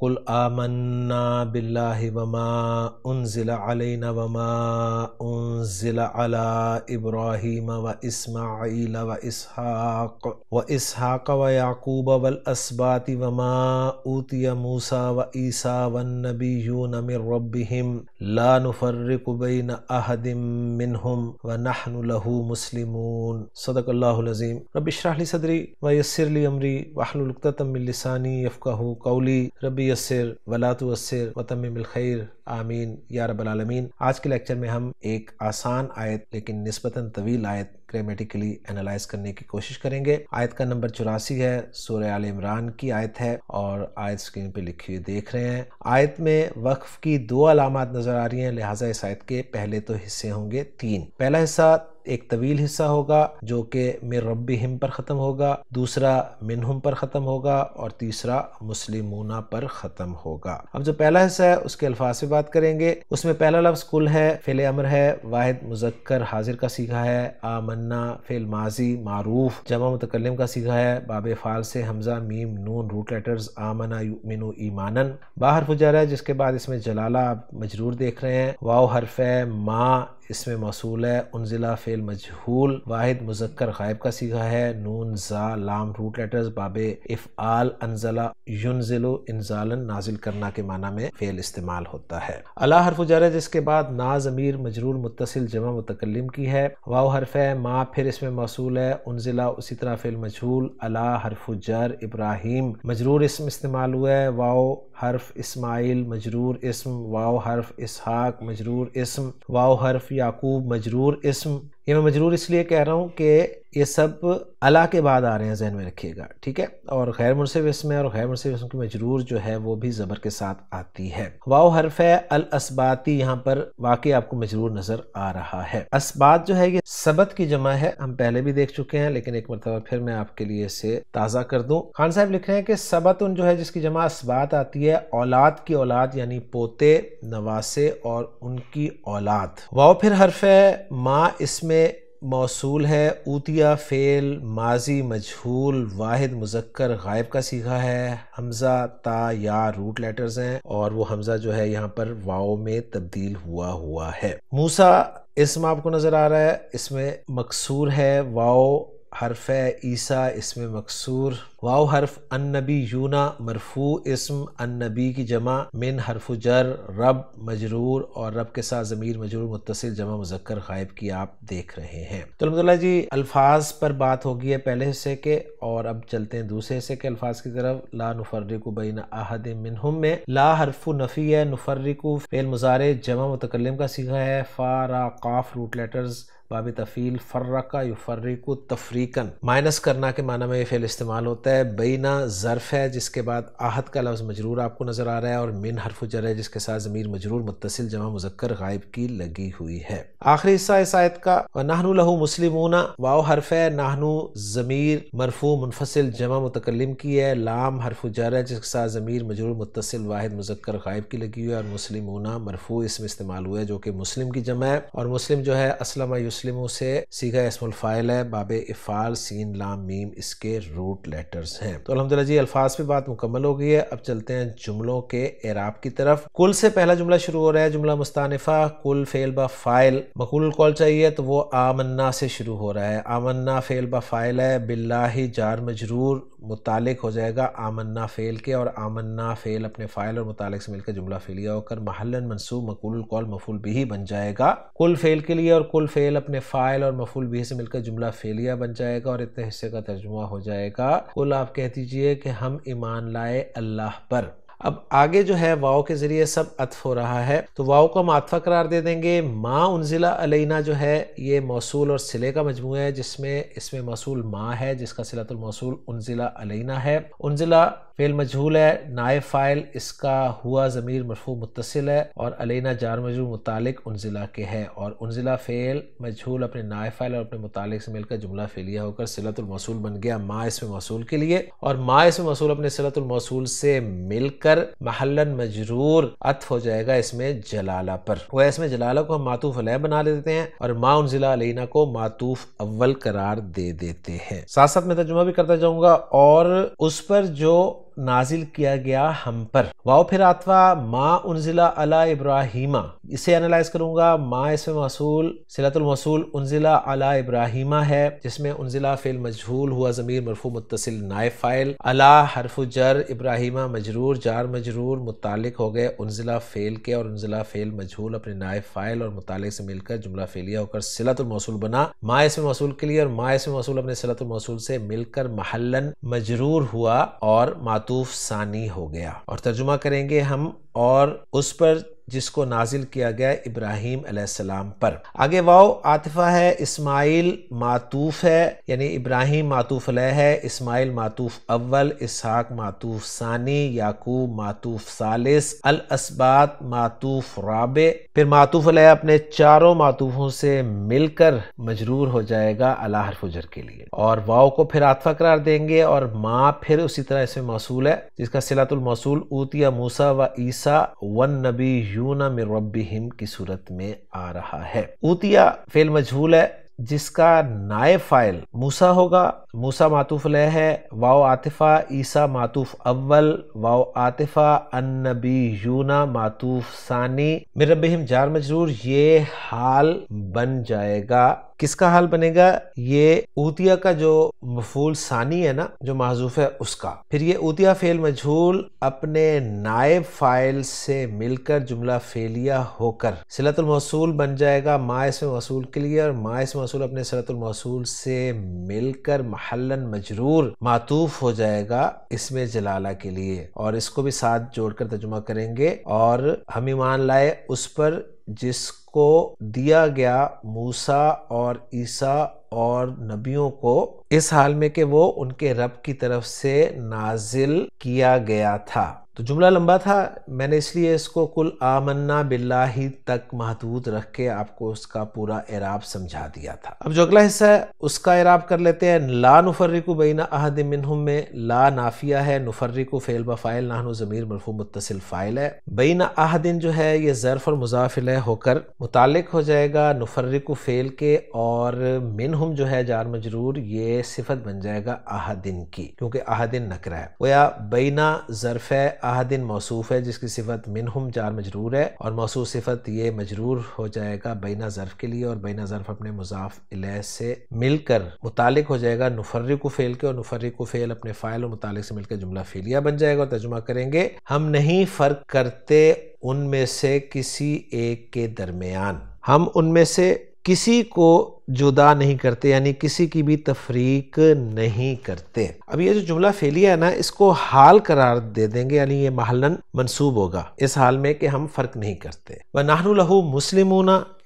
कुल आमन्ना बिल्लाहि वमा उन ज़िला अलैन वमा उन ज़िला अला इब्राहीम व इसमाईल व इसहाक व इसहाक व याकूब वल असबाति वमा ऊतिया मूसा व ईसा वन नबीयून मिर रब्बिहिम ला नुफर्रिकु बैन अहदिम मिनहुम व नहनु लहू मुस्लिमून सदकल्लाहु अजीम रब्बि इशरह ली सदरी व यस्सिर ली व अहलुल उक्दतम मिन लिसानी यफकहू कौली रब्बि यसर वलातु असर आमीन या रबालमीन आज के लेक्चर में हम एक आसान आयत लेकिन नस्बता तवील आयत ग्रामेटिकली एनालाइज करने की कोशिश करेंगे आयत का नंबर चौरासी है सूर्य आल इमरान की आयत है और आयत स्क्रीन पे लिखी हुई देख रहे हैं आयत में वक्फ की दो अलामत नजर आ रही हैं लिहाजा इस आयत के पहले तो हिस्से होंगे तीन पहला हिस्सा एक तवील हिस्सा होगा जो कि मिर रबी हिम पर ख़त्म होगा दूसरा मिनहम पर ख़त्म होगा और तीसरा मुस्लिमूना पर ख़त्म होगा अब जो पहला हिस्सा है उसके अल्फाज से बात करेंगे उसमें पहला लफ्ज़ कुल है फिले अमर है वाहिद मुजक्कर हाजिर का सीखा है आमन अन्ना फ़िल माजी मारूफ जमा मुतकलम का सीखा है बाब फ़ाल से हमजा मीम नून रूट लेटर्स आमना मिनु ईमानन बाहर फुजर है जिसके बाद इसमें जलाला आप मजरूर देख रहे हैं वाओ हरफ मा इसमें मौसूल है उनजिला फ़ेल मजहूल वाहिद मुजक्कर गायब का सीखा है नून ज़ा लाम रूट लेटर्स बाबे इफ़ आल अनजला युनजिलो इनजालन नाजिल करना के माना में फ़ेल इस्तेमाल होता है अला हरफ जर जिसके बाद नाज अमीर मजरूर मुतसिल जमा मुतकलम की है वाह हरफ है माँ फिर इसमें मौसूल है उनजिला उसी तरह फ़ेल मजहूल अला हरफ जर इब्राहिम मजरूर इसम इस्तेमाल हुआ है वाओ हर्फ इस्माइल मजरूर इसम वाव हर्फ इसहाक मजरूर इसम वाव हर्फ याकूब मजरूर इसम ये मैं मजरूर इसलिए कह रहा हूँ कि ये सब अला के बाद आ रहे हैं जहन में रखिएगा ठीक है और गैर मुनसिब इसमें और गैर मुनसिब इसमें की मजरूर जो है वो भी ज़बर के साथ आती है वाओ हरफ है अल असबाती यहाँ पर वाकई आपको मजरूर नज़र आ रहा है असबात जो है ये सबत की जमा है हम पहले भी देख चुके हैं लेकिन एक मरतबा फिर मैं आपके लिए इसे ताज़ा कर दूँ खान साहब लिख रहे हैं कि सबत उन जो है जिसकी जमा असबात आती है औलाद की औलाद यानी पोते नवासे और उनकी औलाद वाओ फिर हरफ माँ इसमें इसमें मौसूल है ऊतिया फ़ेल माजी मजहूल वाहिद मुजक्कर गायब का सीखा है हमज़ा ता या रूट लेटर्स हैं और वो हमज़ा जो है यहाँ पर वाओ में तब्दील हुआ हुआ है मूसा इसम आपको नज़र आ रहा है इसमें मकसूर है वाओ हरफ ईसा इसम मकसूर वाव अन नबी यूना मरफू इसम नबी की जमा मिन हरफ जर रब मजरूर और रब के साथ ज़मीर मजरूर मुतसिल जमा मुजक्र गायब की आप देख रहे हैं तो अलहमदिल्ला जी अल्फाज पर बात होगी है पहले हिस्से के और अब चलते हैं दूसरे हिस्से के अल्फाज की तरफ ला नफर्रिकु बीन आहद मिन में ला हरफ नफ़ी है नफरिकु फेल मुजारे जमा मुतकलम का सीखा है फ़ा रा काफ रूट लेटर्स बाब तफ़ील फ़र्रका युफर्रिक तफरीकन माइनस करना के माना में ये फ़ेल इस्तेमाल होता है बीना ज़र्फ़ है जिसके बाद आहत का लफ्ज़ मजरूर आपको नज़र आ रहा है और मिन हरफ जर है जिसके साथ ज़मीर मजरूर मुतसिल जमा मुजक्र गायब की लगी हुई है आखिरी हिस्सा इस आयत का नाहनु लहू मुस्लिमूना वाओ हरफ है नाहनु ज़मीर मरफू मुनफसिल जमा मुतकलम की है लाम हरफ जर है जिसके साथ ज़मीर मजरूर मुतसिल वाहिद मुजक्कर गायब की लगी हुई है और मुस्लिमूना मरफू इसमें इस्तेमाल हुआ है जो कि मुस्लिम की जमा है और मुस्लिम जो है असलमा मुस्लिमों से सीखा इसमुल फ़ाइल है बाबे इफ़ाल सीन लाम मीम इसके रूट लेटर्स हैं तो अलहमदिल्ला जी अल्फाज पे बात मुकम्मल हो गई है अब चलते हैं जुमलों के एराब की तरफ कुल से पहला जुमला शुरू हो रहा है जुमला मुस्तानफा कुल फेल बा फ़ाइल मकुल कॉल चाहिए तो वो आमन्ना से शुरू हो रहा है आमन्ना फेल बा फ़ाइल है बिल्ला जार मजरूर मुतालिक हो जाएगा आमन्ना फ़ेल के और आमन्ना फ़ेल अपने फ़ाइल और मुतालिक से मिलकर जुमला फ़ेलिया होकर महलन मनसूब मकुल कौल मफूल बिही बन जाएगा कुल फ़ेल के लिए और कुल फ़ेल अपने फ़ाइल और मफूल बिही से मिलकर जुमला फ़ेलिया बन जाएगा और इतने हिस्से का तर्जुमा हो जाएगा कुल आप कह दीजिए कि हम ईमान लाए अल्लाह पर अब आगे जो है वाओ के ज़रिए सब अतफ हो रहा है तो वाओ को हम अतफा करार दे देंगे माँ उनजिला अलैना जो है ये मौसूल और सिले का मजमू है जिसमें इसमें मौसूल माँ है जिसका सिलातुल मौसूल उनजिला अलैना है उनजिला फेल मजहूल है नायब फाइल इसका हुआ ज़मीर मरफू मुतसिल है और अलना जार मजहूर मुतालिक उनजिला के है और उनजिला फ़ेल मजहूल अपने नायब फाइल और अपने मुतालिक से मिलकर जुमला फेलिया होकर सिलतुलमसूल बन गया माँ इसमें मौसूल के लिए और माँ इसमें मौसूल अपने सिलतुलमसूल से मिलकर महलन मजरूर अतफ हो जाएगा इसमें जलाला पर वह इसमें जलाला को हम मातूफ अलह बना देते हैं और माँ उनजिला अलैना को मातूफ अव्वल करार दे देते हैं साथ साथ मैं तर्जुमा भी करता जाऊँगा और उस पर जो नाजिल किया गया हम पर वाओ फिर आतवा माँ उनजिला अला इब्राहिमा इसे एनालाइज करूंगा माँ इसमें मसूल सिलातुल मसूल उनजिला अला इब्राहिमा है जिसमें उनजिला फेल मजहूल हुआ जमीर मरफू मुतसिल नायब फाइल अला हरफ जर इब्राहिमा मजरूर जार मजरूर मुतल हो गए उनजिला फेल के और उनजिला फेल मजहूल अपने नायब फाइल और मुतालिक से मिलकर जुमला फेलिया होकर सिलातुल मौसूल बना माँ इसमें मौसूल के लिए और माँ इसमें मौसूल अपने सिलातुल मौसूल से मिलकर महलन मजरूर हुआ और मातू मातूफ सानी हो गया और तर्जुमा करेंगे हम और उस पर जिसको नाजिल किया गया इब्राहिम अलैहिस्सलाम पर आगे वाओ आतिफा है इस्माइल मातूफ है यानी इब्राहिम मातूफ अलह है इस्माइल मातूफ अव्वल इसहाक मातूफ सानी याकूब मातूफ सालिस अल असबात मातूफ राबे फिर मातूफ अलह अपने चारों मातूफों से मिलकर मजरूर हो जाएगा अला हरफुजर के लिए और वाओ को फिर आतफा करार देंगे और माँ फिर उसी तरह इसमें मौसू है जिसका सिलातुल मौसूल ऊतिया मूसा व ईसा वन नबी यूना में रब की सूरत में आ रहा है ऊतिया फेल मजहूल है जिसका नाय फाइल मूसा होगा मूसा मातूफ लह है वाओ आतिफ़ा ईसा मातूफ अव्वल वाओ आतिफ़ा अन्नबी यूना मातूफ सानी मिरबिम जार मजरूर ये हाल बन जाएगा किसका हाल बनेगा ये ऊतिया का जो मफूल सानी है ना जो महजूफ है उसका फिर ये ऊतिया फेल मजहूल अपने नायब फाइल से मिलकर जुमला फेलिया होकर सिलतुल मौसूल बन जाएगा माँ इसमें वसूल के लिए और माँ इसमें मौसूल अपने सरतुल से मिलकर महलन मजरूर मातूफ हो जाएगा इसमें जलाला के लिए और इसको भी साथ जोड़कर तर्जुमा करेंगे और हम ईमान लाए उस पर जिसको दिया गया मूसा और ईसा और नबियों को इस हाल में कि वो उनके रब की तरफ से नाजिल किया गया था तो जुमला लंबा था मैंने इसलिए इसको कुल आमन्ना बिल्ला तक महदूद रख के आपको उसका पूरा एराब समझा दिया था अब जो अगला हिस्सा है उसका एराब कर लेते हैं ला नफर्रिकु बीना अहद मिनहुम में ला नाफिया है नफर्रिकु फ़ेल फ़ाइल नाहनु ज़मीर मरफू मुतसिल फ़ाइल है बीना अहदिन जो है ये जरफ़ और मुजाफिल होकर मुतल हो जाएगा नफर्रिकु फ़ेल के और मिनहुम जो है जार मजरूर ये सिफत बन जाएगा अहदिन की क्योंकि अहदिन नकरा है या बीना ज़र्फ़ आहदिन मौसू है जिसकी सिफत मिनहम जार मजरूर है और मौसू सिफत ये मजरूर हो जाएगा बैना ज़र्फ़ के लिए और बैना ज़र्फ़ अपने मुजाफ इलह से मिलकर मुतालिक हो जाएगा नफर्रिक फ़ेल के और नफर्रिक फ़ेल अपने फ़ाइल और मुतालिक से मिलकर जुमला फेलिया बन जाएगा और तर्जुमा करेंगे हम नहीं फ़र्क करते उनमें से किसी एक के दरमियान हम उनमें से किसी को जुदा नहीं करते यानी किसी की भी तफरीक नहीं करते अब ये जो जुमला फेलिया है ना इसको हाल करार दे देंगे यानी ये महलन मनसूब होगा इस हाल में कि हम फर्क नहीं करते व नाहनू लहू मुस्लिम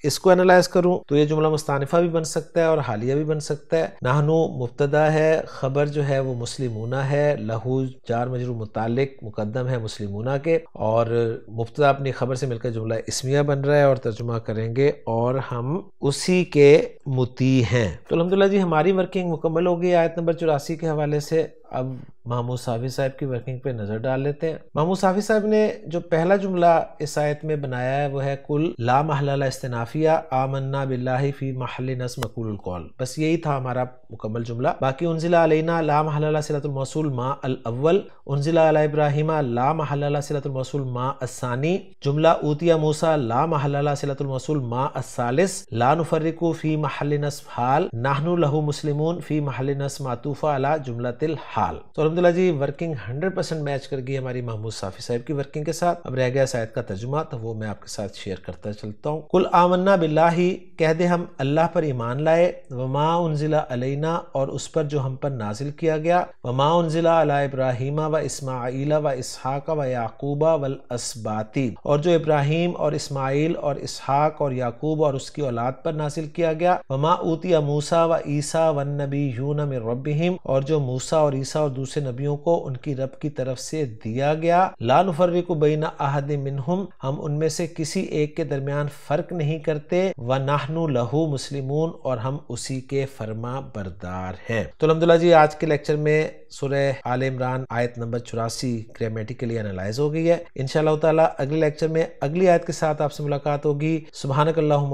इसको एनालाइज करूँ तो ये जुमला मुस्तानफ़ा भी बन सकता है और हालिया भी बन सकता है नाहनो मुबतदा है खबर जो है वो मुस्लिमूना है लहू जार मजरू मुतालिक मुकदम है मुस्लिमूना के और मुबतदा अपनी खबर से मिलकर जुमला इसमिया बन रहा है और तर्जुमा करेंगे और हम उसी के मुती हैं तो अलहमदिल्ला जी हमारी वर्किंग मुकम्मल हो गई आयत नंबर चौरासी के हवाले से अब मामू साफी साहब की वर्किंग पे नज़र डाल लेते हैं मामू साफी साहब ने जो पहला जुमला इस आयत में बनाया है वो है कुल ला महला इस्तनाफिया आमन्ना बिल्लाही फी महल नस मकुल कौल बस यही था हमारा मुकम्मल जुमला बाकी उनजिला अलैना ला महला सिलतमौसूल मा अल अव्वल उनजिला अला इब्राहिम ला महला सिलतमौसूल मा असानी जुमला ऊतिया मूसा ला महला सिलतमौसूल मा असालिस ला नुफर्रिकू फी महल नस हाल नाहनु लहू मुस्लिमून फी महल नस मातूफ़ा अला जुमला तिल हाल साल तो अलहमदिल्ला जी वर्किंग हंड्रेड परसेंट मैच कर गई हमारी महमूद साफी साहब की वर्किंग के साथ अब रह गया शायद का तर्जुमा तो वो मैं आपके साथ शेयर करता चलता हूँ कुल आमन्ना बिल्ला ही कह दे हम अल्लाह पर ईमान लाए व वमा उनजिला अलैना और उस पर जो हम पर नाजिल किया गया व वमा उनजिला अला इब्राहिमा व इसमाइला व इसहाक व याकूबा वल असबाती और जो इब्राहिम और इसमाइल और इसहाक और याकूब और उसकी औलाद पर नासिल किया गया व माँ ऊतिया मूसा व ईसा वन नबी यून रबिम और जो मूसा और ईसा और दूसरे नबियों को उनकी रब की तरफ से दिया गया लाल फरवी को बीना आहद मिनहुम हम उनमें से किसी एक के दरमियान फर्क नहीं करते व नाहनु लहू मुस्लिम और हम उसी के फरमा बरदार हैं तो अलहमदुल्ला जी आज के लेक्चर में सुरह आल इमरान आयत नंबर चौरासी ग्रामेटिकली एनालाइज हो गई है इनशाला तला अगले लेक्चर में अगली आयत के साथ आपसे मुलाकात होगी सुबहानक अल्लाह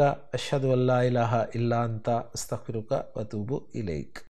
का अशद अल्ला का वतूब इलेक